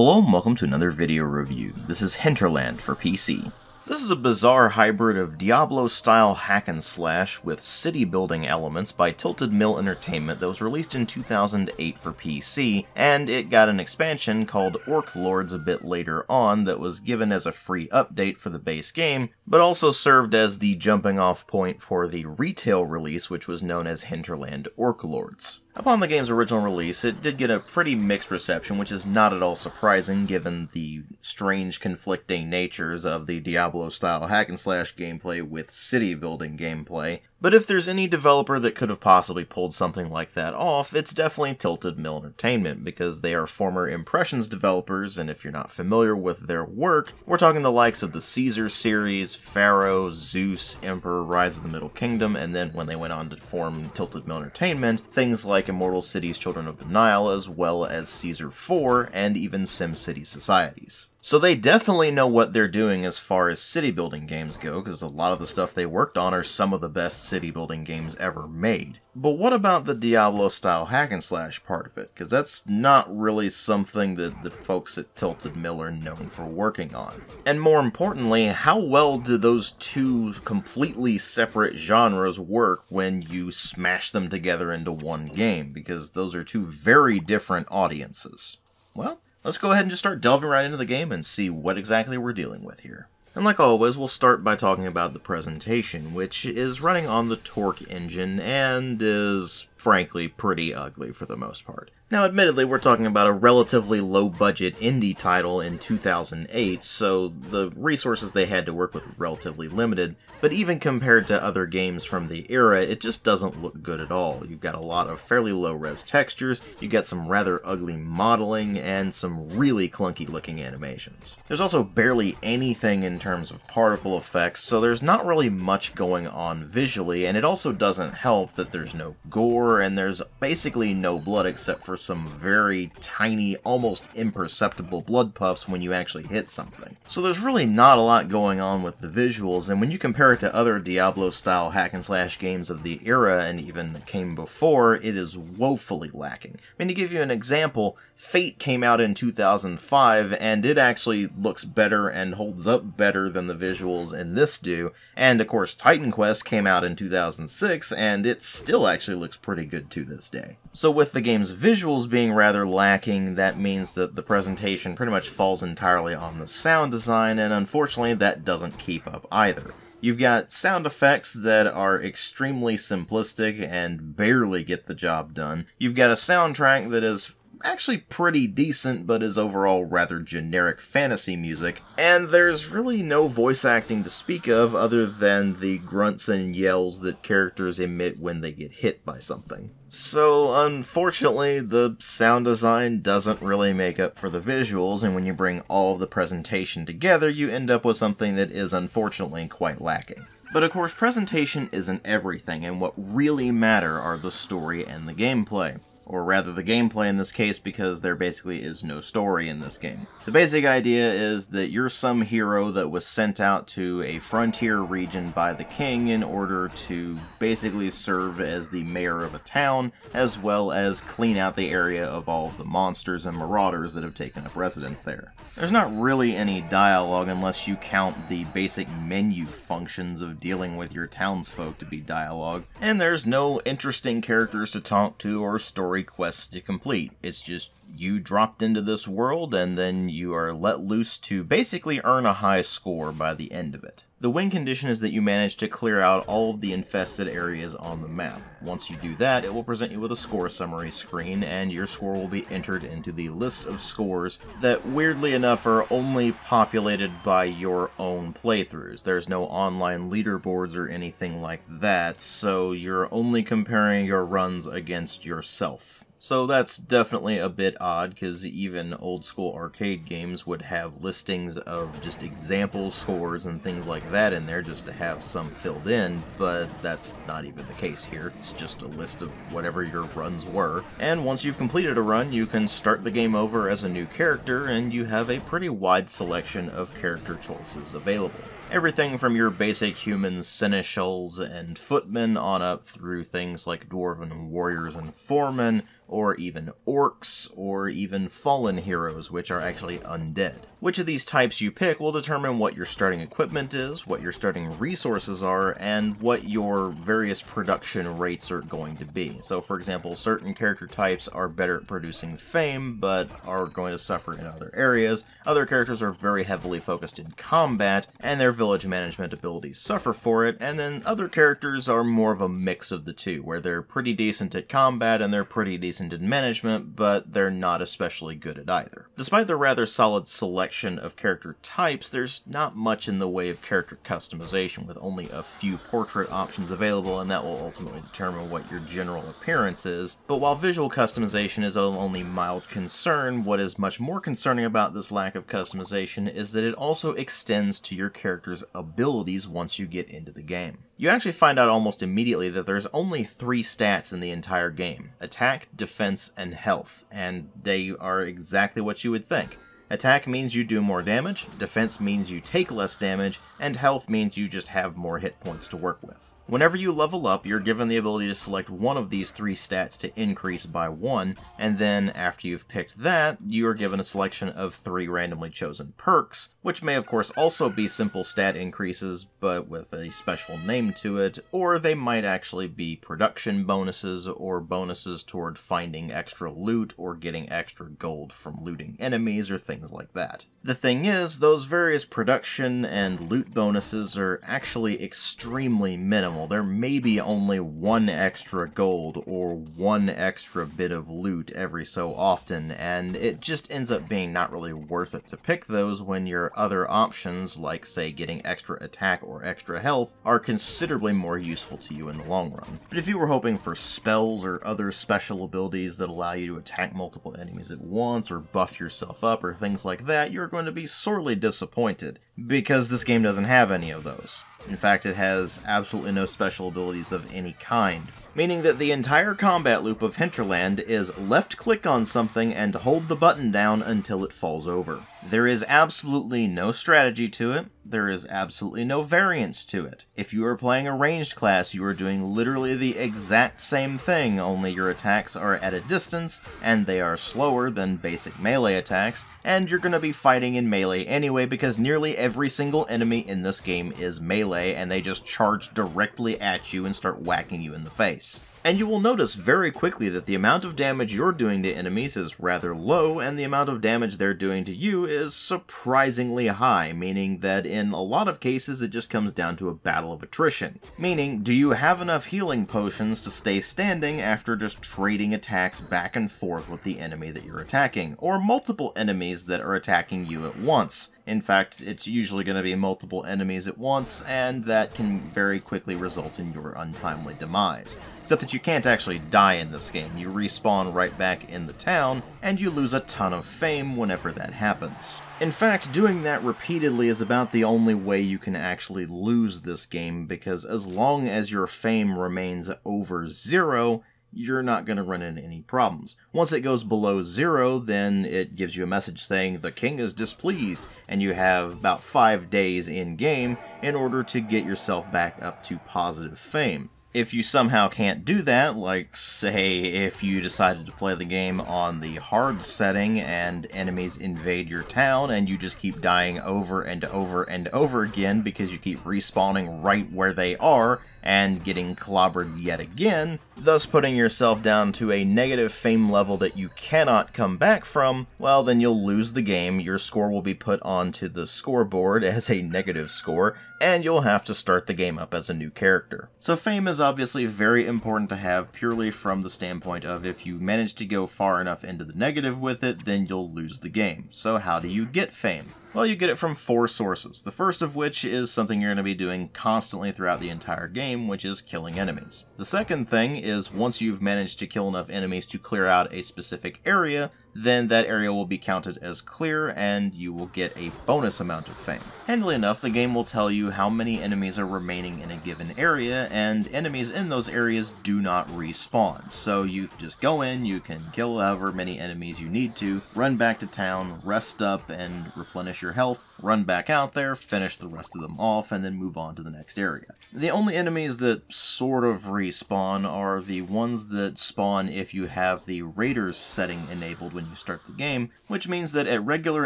Hello and welcome to another video review. This is Hinterland for PC. This is a bizarre hybrid of Diablo-style hack and slash with city-building elements by Tilted Mill Entertainment that was released in 2008 for PC, and it got an expansion called Orc Lords a bit later on that was given as a free update for the base game, but also served as the jumping-off point for the retail release which was known as Hinterland Orc Lords. Upon the game's original release, it did get a pretty mixed reception, which is not at all surprising given the strange conflicting natures of the Diablo-style hack-and-slash gameplay with city-building gameplay. But if there's any developer that could have possibly pulled something like that off, it's definitely Tilted Mill Entertainment, because they are former Impressions developers, and if you're not familiar with their work, we're talking the likes of the Caesar series, Pharaoh, Zeus, Emperor, Rise of the Middle Kingdom, and then when they went on to form Tilted Mill Entertainment, things like like Immortal Cities Children of the Nile, as well as Caesar 4, and even SimCity Societies. So they definitely know what they're doing as far as city building games go, because a lot of the stuff they worked on are some of the best city building games ever made. But what about the Diablo-style hack and slash part of it? Because that's not really something that the folks at Tilted Mill are known for working on. And more importantly, how well do those two completely separate genres work when you smash them together into one game? Because those are two very different audiences. Well, Let's go ahead and just start delving right into the game and see what exactly we're dealing with here. And like always, we'll start by talking about the presentation, which is running on the Torque engine and is frankly pretty ugly for the most part. Now, admittedly, we're talking about a relatively low budget indie title in 2008, so the resources they had to work with were relatively limited, but even compared to other games from the era, it just doesn't look good at all. You've got a lot of fairly low res textures, you get some rather ugly modeling, and some really clunky looking animations. There's also barely anything in terms of particle effects, so there's not really much going on visually, and it also doesn't help that there's no gore over, and there's basically no blood except for some very tiny, almost imperceptible blood puffs when you actually hit something. So there's really not a lot going on with the visuals, and when you compare it to other Diablo-style hack and slash games of the era and even that came before, it is woefully lacking. I mean, to give you an example, Fate came out in 2005, and it actually looks better and holds up better than the visuals in this do, and of course Titan Quest came out in 2006, and it still actually looks pretty pretty good to this day. So with the game's visuals being rather lacking, that means that the presentation pretty much falls entirely on the sound design, and unfortunately that doesn't keep up either. You've got sound effects that are extremely simplistic and barely get the job done. You've got a soundtrack that is actually pretty decent, but is overall rather generic fantasy music, and there's really no voice acting to speak of other than the grunts and yells that characters emit when they get hit by something. So, unfortunately, the sound design doesn't really make up for the visuals, and when you bring all of the presentation together, you end up with something that is unfortunately quite lacking. But of course, presentation isn't everything, and what really matter are the story and the gameplay or rather the gameplay in this case, because there basically is no story in this game. The basic idea is that you're some hero that was sent out to a frontier region by the king in order to basically serve as the mayor of a town, as well as clean out the area of all of the monsters and marauders that have taken up residence there. There's not really any dialogue unless you count the basic menu functions of dealing with your townsfolk to be dialogue, and there's no interesting characters to talk to or story story quests to complete. It's just you dropped into this world and then you are let loose to basically earn a high score by the end of it. The win condition is that you manage to clear out all of the infested areas on the map. Once you do that, it will present you with a score summary screen, and your score will be entered into the list of scores that, weirdly enough, are only populated by your own playthroughs. There's no online leaderboards or anything like that, so you're only comparing your runs against yourself. So that's definitely a bit odd, because even old school arcade games would have listings of just example scores and things like that in there just to have some filled in, but that's not even the case here. It's just a list of whatever your runs were. And once you've completed a run, you can start the game over as a new character, and you have a pretty wide selection of character choices available. Everything from your basic human seneschals and footmen on up through things like dwarven warriors and foremen, or even orcs, or even fallen heroes, which are actually undead. Which of these types you pick will determine what your starting equipment is, what your starting resources are, and what your various production rates are going to be. So for example, certain character types are better at producing fame, but are going to suffer in other areas. Other characters are very heavily focused in combat, and their village management abilities suffer for it, and then other characters are more of a mix of the two, where they're pretty decent at combat and they're pretty decent decent in management, but they're not especially good at either. Despite their rather solid selection of character types, there's not much in the way of character customization, with only a few portrait options available, and that will ultimately determine what your general appearance is. But while visual customization is only mild concern, what is much more concerning about this lack of customization is that it also extends to your character's abilities once you get into the game. You actually find out almost immediately that there's only three stats in the entire game. Attack, Defense, and Health, and they are exactly what you would think. Attack means you do more damage, Defense means you take less damage, and Health means you just have more hit points to work with. Whenever you level up, you're given the ability to select one of these three stats to increase by one, and then after you've picked that, you are given a selection of three randomly chosen perks, which may of course also be simple stat increases, but with a special name to it, or they might actually be production bonuses or bonuses toward finding extra loot or getting extra gold from looting enemies or things like that. The thing is, those various production and loot bonuses are actually extremely minimal normal. There may be only one extra gold or one extra bit of loot every so often, and it just ends up being not really worth it to pick those when your other options, like say getting extra attack or extra health, are considerably more useful to you in the long run. But if you were hoping for spells or other special abilities that allow you to attack multiple enemies at once or buff yourself up or things like that, you're going to be sorely disappointed, because this game doesn't have any of those. In fact, it has absolutely no special abilities of any kind, meaning that the entire combat loop of Hinterland is left click on something and hold the button down until it falls over. There is absolutely no strategy to it. There is absolutely no variance to it. If you are playing a ranged class, you are doing literally the exact same thing, only your attacks are at a distance, and they are slower than basic melee attacks, and you're gonna be fighting in melee anyway because nearly every single enemy in this game is melee, and they just charge directly at you and start whacking you in the face and you will notice very quickly that the amount of damage you're doing to enemies is rather low, and the amount of damage they're doing to you is surprisingly high, meaning that in a lot of cases it just comes down to a battle of attrition. Meaning, do you have enough healing potions to stay standing after just trading attacks back and forth with the enemy that you're attacking, or multiple enemies that are attacking you at once? In fact, it's usually going to be multiple enemies at once, and that can very quickly result in your untimely demise. Except that you can't actually die in this game, you respawn right back in the town, and you lose a ton of fame whenever that happens. In fact, doing that repeatedly is about the only way you can actually lose this game, because as long as your fame remains over zero, you're not going to run into any problems. Once it goes below zero, then it gives you a message saying the king is displeased, and you have about five days in game in order to get yourself back up to positive fame. If you somehow can't do that, like say if you decided to play the game on the hard setting and enemies invade your town and you just keep dying over and over and over again because you keep respawning right where they are and getting clobbered yet again, thus putting yourself down to a negative fame level that you cannot come back from, well then you'll lose the game, your score will be put onto the scoreboard as a negative score, and you'll have to start the game up as a new character. So fame is obviously very important to have purely from the standpoint of if you manage to go far enough into the negative with it, then you'll lose the game. So how do you get fame? Well, you get it from four sources, the first of which is something you're going to be doing constantly throughout the entire game, which is killing enemies. The second thing is once you've managed to kill enough enemies to clear out a specific area, then that area will be counted as clear and you will get a bonus amount of fame. Handily enough, the game will tell you how many enemies are remaining in a given area, and enemies in those areas do not respawn. So you just go in, you can kill however many enemies you need to, run back to town, rest up and replenish your health, run back out there, finish the rest of them off, and then move on to the next area. The only enemies that sort of respawn are the ones that spawn if you have the Raiders setting enabled when you start the game, which means that at regular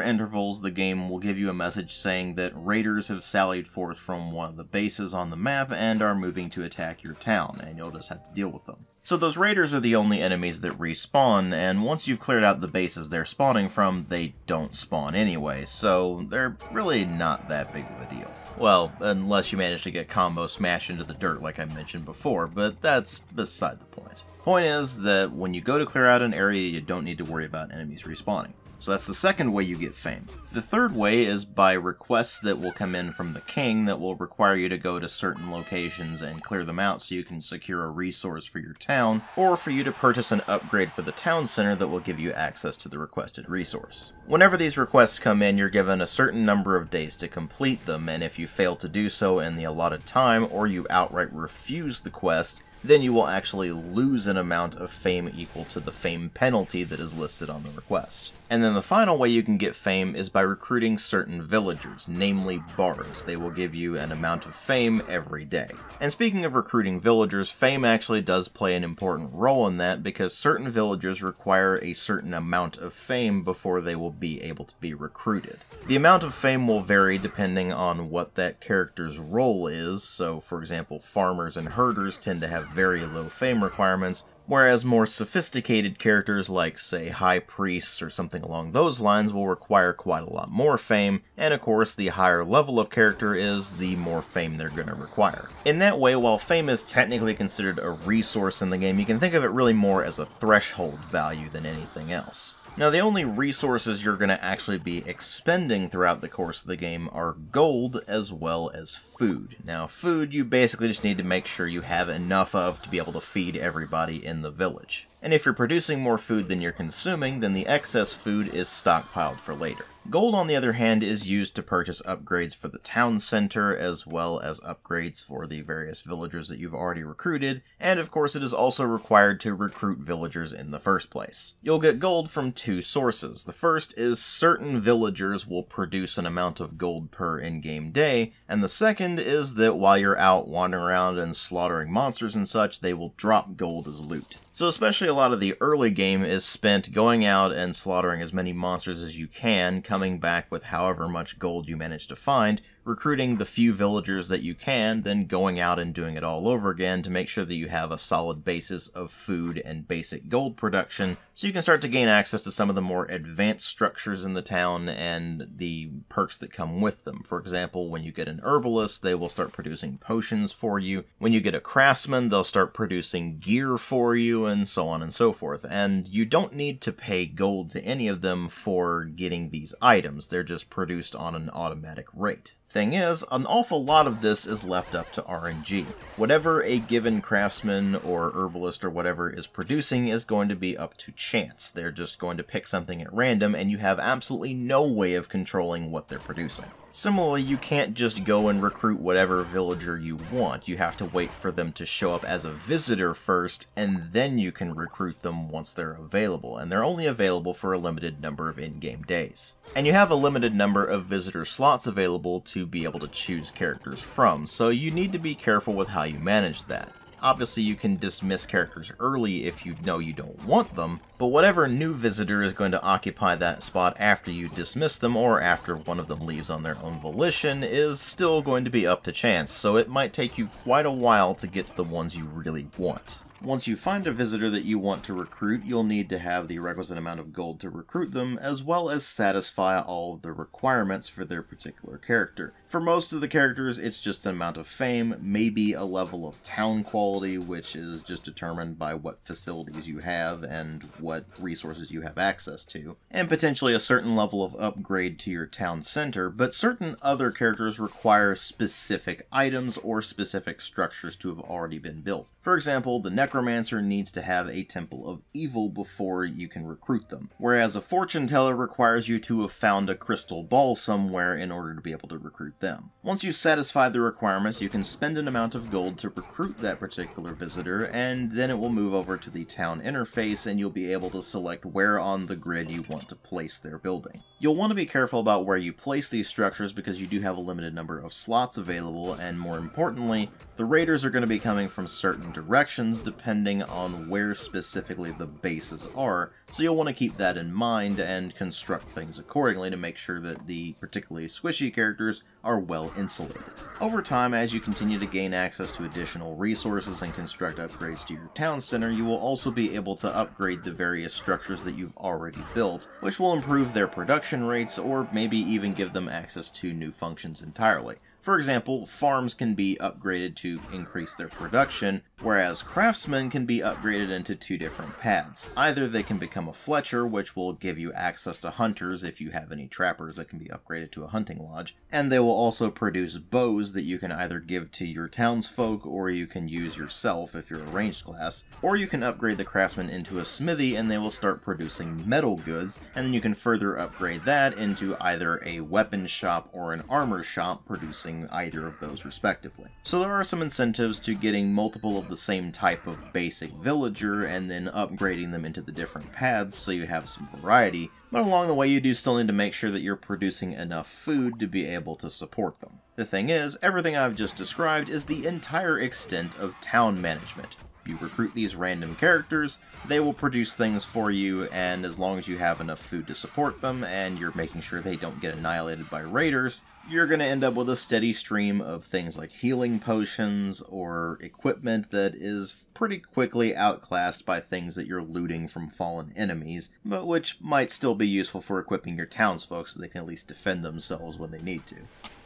intervals the game will give you a message saying that raiders have sallied forth from one of the bases on the map and are moving to attack your town, and you'll just have to deal with them. So those raiders are the only enemies that respawn, and once you've cleared out the bases they're spawning from, they don't spawn anyway, so they're really not that big of a deal. Well, unless you manage to get combo smashed into the dirt like I mentioned before, but that's beside the point. Point is that when you go to clear out an area, you don't need to worry about enemies respawning. So that's the second way you get fame. The third way is by requests that will come in from the king that will require you to go to certain locations and clear them out so you can secure a resource for your town, or for you to purchase an upgrade for the town center that will give you access to the requested resource. Whenever these requests come in, you're given a certain number of days to complete them, and if you fail to do so in the allotted time, or you outright refuse the quest, then you will actually lose an amount of fame equal to the fame penalty that is listed on the request. And then the final way you can get fame is by recruiting certain villagers, namely bards. They will give you an amount of fame every day. And speaking of recruiting villagers, fame actually does play an important role in that because certain villagers require a certain amount of fame before they will be able to be recruited. The amount of fame will vary depending on what that character's role is, so for example farmers and herders tend to have very low fame requirements, whereas more sophisticated characters like, say, high priests or something along those lines will require quite a lot more fame, and of course the higher level of character is, the more fame they're going to require. In that way, while fame is technically considered a resource in the game, you can think of it really more as a threshold value than anything else. Now, the only resources you're going to actually be expending throughout the course of the game are gold as well as food. Now, food you basically just need to make sure you have enough of to be able to feed everybody in the village and if you're producing more food than you're consuming, then the excess food is stockpiled for later. Gold, on the other hand, is used to purchase upgrades for the town center, as well as upgrades for the various villagers that you've already recruited, and of course it is also required to recruit villagers in the first place. You'll get gold from two sources. The first is certain villagers will produce an amount of gold per in-game day, and the second is that while you're out wandering around and slaughtering monsters and such, they will drop gold as loot. So especially a lot of the early game is spent going out and slaughtering as many monsters as you can, coming back with however much gold you manage to find, recruiting the few villagers that you can, then going out and doing it all over again to make sure that you have a solid basis of food and basic gold production, so you can start to gain access to some of the more advanced structures in the town and the perks that come with them. For example, when you get an herbalist, they will start producing potions for you. When you get a craftsman, they'll start producing gear for you, and so on and so forth. And you don't need to pay gold to any of them for getting these items. They're just produced on an automatic rate. Thing is, an awful lot of this is left up to RNG. Whatever a given craftsman or herbalist or whatever is producing is going to be up to chance. They're just going to pick something at random and you have absolutely no way of controlling what they're producing. Similarly, you can't just go and recruit whatever villager you want. You have to wait for them to show up as a visitor first, and then you can recruit them once they're available, and they're only available for a limited number of in-game days. And you have a limited number of visitor slots available to be able to choose characters from, so you need to be careful with how you manage that. Obviously, you can dismiss characters early if you know you don't want them, but whatever new visitor is going to occupy that spot after you dismiss them or after one of them leaves on their own volition is still going to be up to chance, so it might take you quite a while to get to the ones you really want. Once you find a visitor that you want to recruit, you'll need to have the requisite amount of gold to recruit them, as well as satisfy all of the requirements for their particular character. For most of the characters, it's just an amount of fame, maybe a level of town quality, which is just determined by what facilities you have and what resources you have access to, and potentially a certain level of upgrade to your town center, but certain other characters require specific items or specific structures to have already been built. For example, the next necromancer needs to have a Temple of Evil before you can recruit them, whereas a fortune teller requires you to have found a crystal ball somewhere in order to be able to recruit them. Once you satisfy the requirements, you can spend an amount of gold to recruit that particular visitor, and then it will move over to the town interface and you'll be able to select where on the grid you want to place their building. You'll want to be careful about where you place these structures because you do have a limited number of slots available, and more importantly, the raiders are going to be coming from certain directions depending on where specifically the bases are, so you'll want to keep that in mind and construct things accordingly to make sure that the particularly squishy characters are well insulated. Over time, as you continue to gain access to additional resources and construct upgrades to your town center, you will also be able to upgrade the various structures that you've already built, which will improve their production rates or maybe even give them access to new functions entirely. For example, farms can be upgraded to increase their production, whereas craftsmen can be upgraded into two different paths. Either they can become a fletcher, which will give you access to hunters if you have any trappers that can be upgraded to a hunting lodge, and they will also produce bows that you can either give to your townsfolk or you can use yourself if you're a ranged class, or you can upgrade the craftsman into a smithy and they will start producing metal goods, and then you can further upgrade that into either a weapon shop or an armor shop producing having either of those respectively. So there are some incentives to getting multiple of the same type of basic villager and then upgrading them into the different paths so you have some variety, but along the way you do still need to make sure that you're producing enough food to be able to support them. The thing is, everything I've just described is the entire extent of town management. You recruit these random characters, they will produce things for you, and as long as you have enough food to support them and you're making sure they don't get annihilated by raiders, you're going to end up with a steady stream of things like healing potions or equipment that is pretty quickly outclassed by things that you're looting from fallen enemies, but which might still be useful for equipping your townsfolk so they can at least defend themselves when they need to.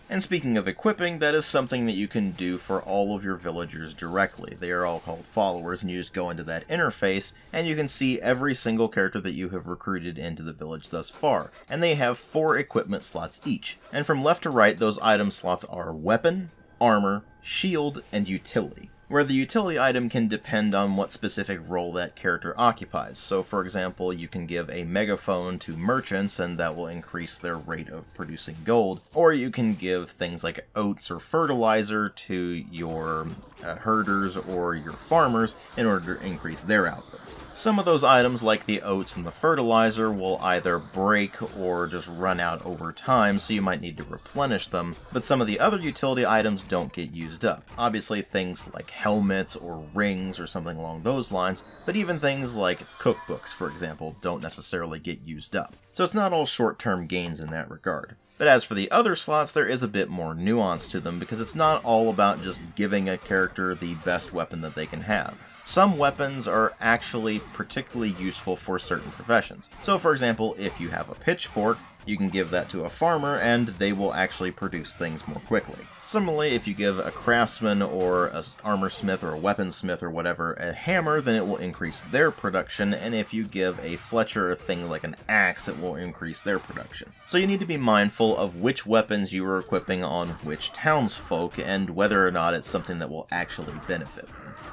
And speaking of equipping, that is something that you can do for all of your villagers directly. They are all called followers, and you just go into that interface, and you can see every single character that you have recruited into the village thus far. And they have four equipment slots each. And from left to right, those item slots are weapon, armor, shield, and utility where the utility item can depend on what specific role that character occupies. So for example, you can give a megaphone to merchants and that will increase their rate of producing gold, or you can give things like oats or fertilizer to your uh, herders or your farmers in order to increase their output. Some of those items, like the oats and the fertilizer, will either break or just run out over time, so you might need to replenish them, but some of the other utility items don't get used up. Obviously things like helmets or rings or something along those lines, but even things like cookbooks, for example, don't necessarily get used up. So it's not all short-term gains in that regard. But as for the other slots, there is a bit more nuance to them because it's not all about just giving a character the best weapon that they can have. Some weapons are actually particularly useful for certain professions. So for example, if you have a pitchfork, you can give that to a farmer and they will actually produce things more quickly. Similarly, if you give a craftsman or an armor smith or a weapon smith or whatever a hammer, then it will increase their production, and if you give a fletcher a thing like an axe, it will increase their production. So you need to be mindful of which weapons you are equipping on which townsfolk and whether or not it's something that will actually benefit.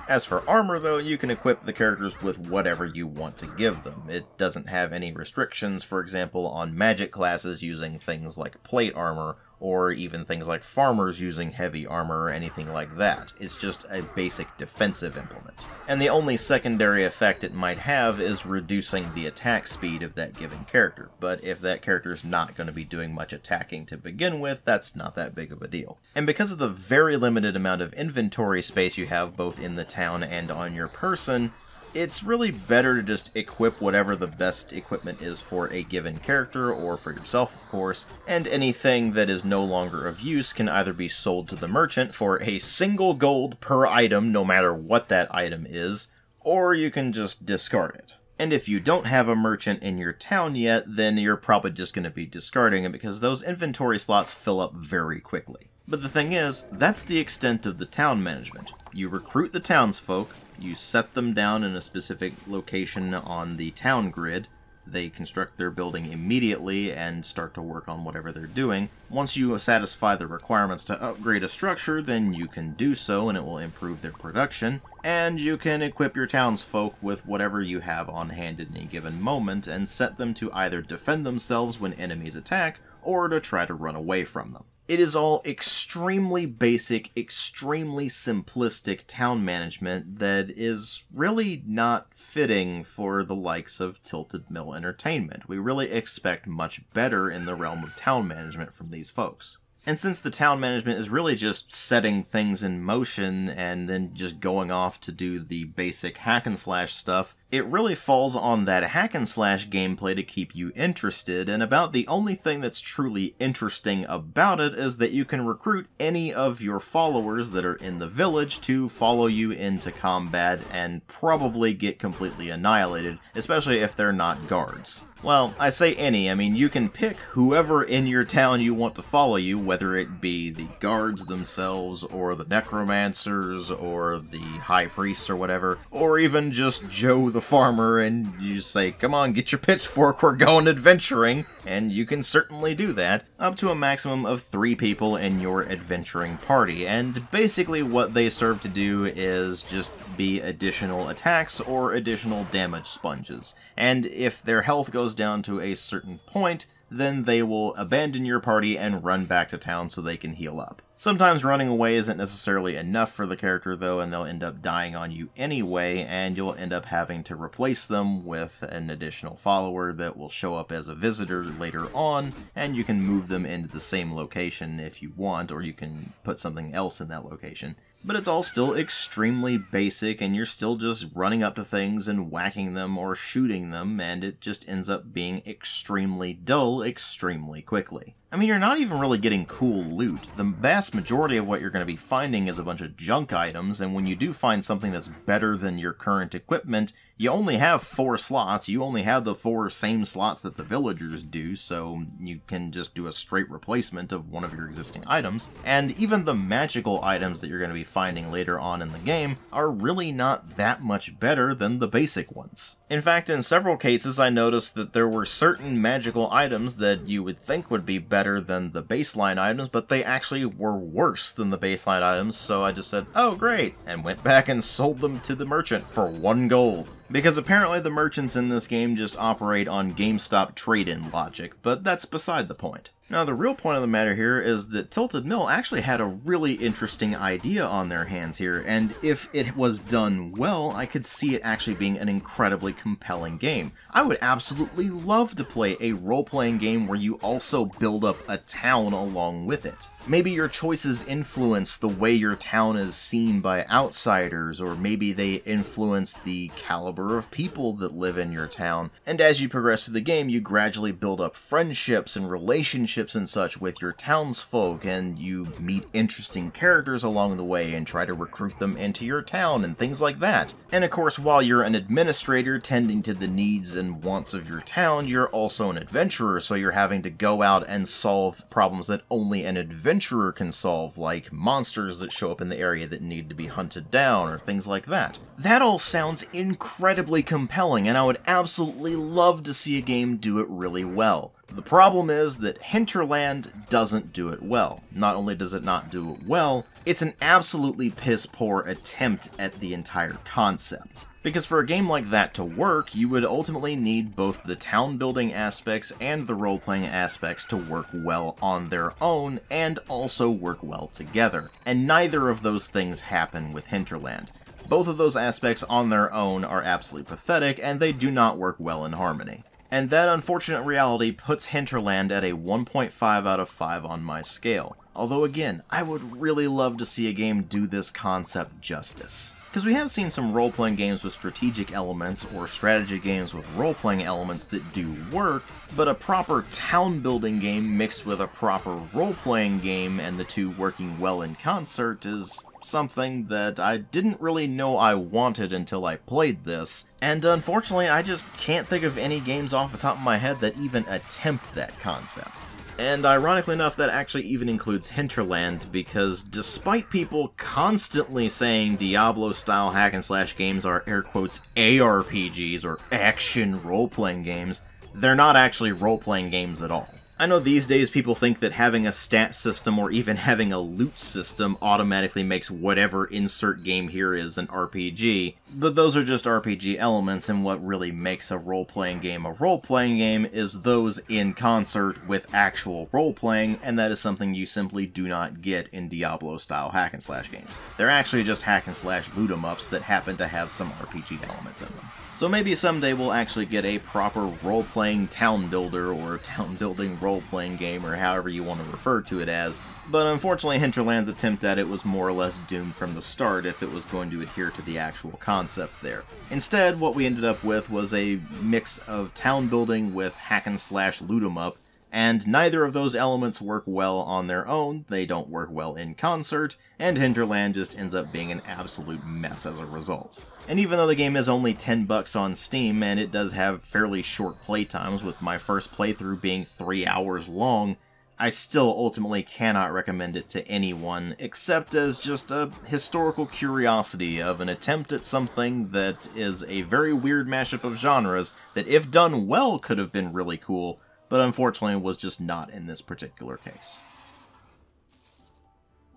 As for armor though, you can equip the characters with whatever you want to give them. It doesn't have any restrictions, for example, on magic classes using things like plate armor or even things like farmers using heavy armor or anything like that. It's just a basic defensive implement. And the only secondary effect it might have is reducing the attack speed of that given character, but if that character is not going to be doing much attacking to begin with, that's not that big of a deal. And because of the very limited amount of inventory space you have both in the town and on your person, it's really better to just equip whatever the best equipment is for a given character, or for yourself, of course, and anything that is no longer of use can either be sold to the merchant for a single gold per item, no matter what that item is, or you can just discard it. And if you don't have a merchant in your town yet, then you're probably just going to be discarding it because those inventory slots fill up very quickly. But the thing is, that's the extent of the town management. You recruit the townsfolk, you set them down in a specific location on the town grid, they construct their building immediately and start to work on whatever they're doing. Once you satisfy the requirements to upgrade a structure, then you can do so and it will improve their production. And you can equip your townsfolk with whatever you have on hand at any given moment and set them to either defend themselves when enemies attack or to try to run away from them. It is all extremely basic, extremely simplistic town management that is really not fitting for the likes of Tilted Mill Entertainment. We really expect much better in the realm of town management from these folks. And since the town management is really just setting things in motion and then just going off to do the basic hack and slash stuff, it really falls on that hack and slash gameplay to keep you interested, and about the only thing that's truly interesting about it is that you can recruit any of your followers that are in the village to follow you into combat and probably get completely annihilated, especially if they're not guards. Well, I say any, I mean you can pick whoever in your town you want to follow you, whether it be the guards themselves, or the necromancers, or the high priests or whatever, or even just Joe the farmer and you say, come on, get your pitchfork, we're going adventuring, and you can certainly do that, up to a maximum of three people in your adventuring party. And basically what they serve to do is just be additional attacks or additional damage sponges. And if their health goes down to a certain point, then they will abandon your party and run back to town so they can heal up. Sometimes running away isn't necessarily enough for the character, though, and they'll end up dying on you anyway, and you'll end up having to replace them with an additional follower that will show up as a visitor later on, and you can move them into the same location if you want, or you can put something else in that location but it's all still extremely basic and you're still just running up to things and whacking them or shooting them and it just ends up being extremely dull extremely quickly. I mean, you're not even really getting cool loot. The vast majority of what you're going to be finding is a bunch of junk items, and when you do find something that's better than your current equipment, you only have four slots. You only have the four same slots that the villagers do, so you can just do a straight replacement of one of your existing items. And even the magical items that you're going to be finding later on in the game are really not that much better than the basic ones. In fact, in several cases, I noticed that there were certain magical items that you would think would be better better than the baseline items, but they actually were worse than the baseline items, so I just said, oh great, and went back and sold them to the merchant for one gold. Because apparently the merchants in this game just operate on GameStop trade-in logic, but that's beside the point. Now the real point of the matter here is that Tilted Mill actually had a really interesting idea on their hands here, and if it was done well, I could see it actually being an incredibly compelling game. I would absolutely love to play a role-playing game where you also build up a town along with it. Maybe your choices influence the way your town is seen by outsiders, or maybe they influence the caliber number of people that live in your town. And as you progress through the game, you gradually build up friendships and relationships and such with your townsfolk, and you meet interesting characters along the way and try to recruit them into your town and things like that. And of course, while you're an administrator tending to the needs and wants of your town, you're also an adventurer, so you're having to go out and solve problems that only an adventurer can solve, like monsters that show up in the area that need to be hunted down or things like that. That all sounds incredible incredibly compelling, and I would absolutely love to see a game do it really well. The problem is that Hinterland doesn't do it well. Not only does it not do it well, it's an absolutely piss-poor attempt at the entire concept. Because for a game like that to work, you would ultimately need both the town building aspects and the role playing aspects to work well on their own and also work well together. And neither of those things happen with Hinterland. Both of those aspects on their own are absolutely pathetic, and they do not work well in harmony. And that unfortunate reality puts Hinterland at a 1.5 out of 5 on my scale. Although again, I would really love to see a game do this concept justice. Because we have seen some role-playing games with strategic elements, or strategy games with role-playing elements that do work, but a proper town-building game mixed with a proper role-playing game and the two working well in concert is something that I didn't really know I wanted until I played this, and unfortunately I just can't think of any games off the top of my head that even attempt that concept. And ironically enough, that actually even includes Hinterland, because despite people constantly saying Diablo-style hack-and-slash games are air quotes ARPGs or action role-playing games, they're not actually role-playing games at all. I know these days people think that having a stat system or even having a loot system automatically makes whatever insert game here is an RPG, but those are just RPG elements, and what really makes a role playing game a role playing game is those in concert with actual role playing, and that is something you simply do not get in Diablo style hack and slash games. They're actually just hack and slash em ups that happen to have some RPG elements in them. So maybe someday we'll actually get a proper role playing town builder or town building role playing game, or however you want to refer to it as, but unfortunately, Hinterland's attempt at it was more or less doomed from the start if it was going to adhere to the actual concept concept there. Instead, what we ended up with was a mix of town building with hack and slash loot em up, and neither of those elements work well on their own, they don't work well in concert, and Hinterland just ends up being an absolute mess as a result. And even though the game is only 10 bucks on Steam, and it does have fairly short playtimes, with my first playthrough being 3 hours long, I still ultimately cannot recommend it to anyone, except as just a historical curiosity of an attempt at something that is a very weird mashup of genres that, if done well, could have been really cool, but unfortunately was just not in this particular case.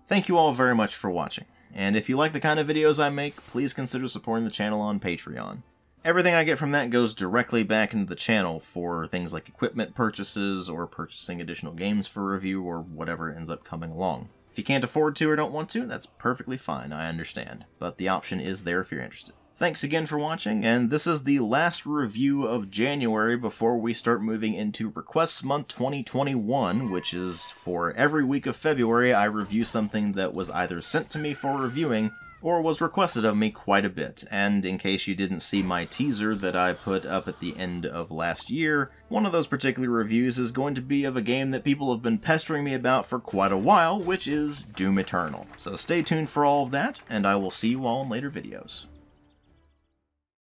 Thank you all very much for watching, and if you like the kind of videos I make, please consider supporting the channel on Patreon. Everything I get from that goes directly back into the channel for things like equipment purchases or purchasing additional games for review or whatever ends up coming along. If you can't afford to or don't want to, that's perfectly fine, I understand, but the option is there if you're interested. Thanks again for watching, and this is the last review of January before we start moving into Requests Month 2021, which is for every week of February I review something that was either sent to me for reviewing or was requested of me quite a bit, and in case you didn't see my teaser that I put up at the end of last year, one of those particular reviews is going to be of a game that people have been pestering me about for quite a while, which is Doom Eternal. So stay tuned for all of that, and I will see you all in later videos.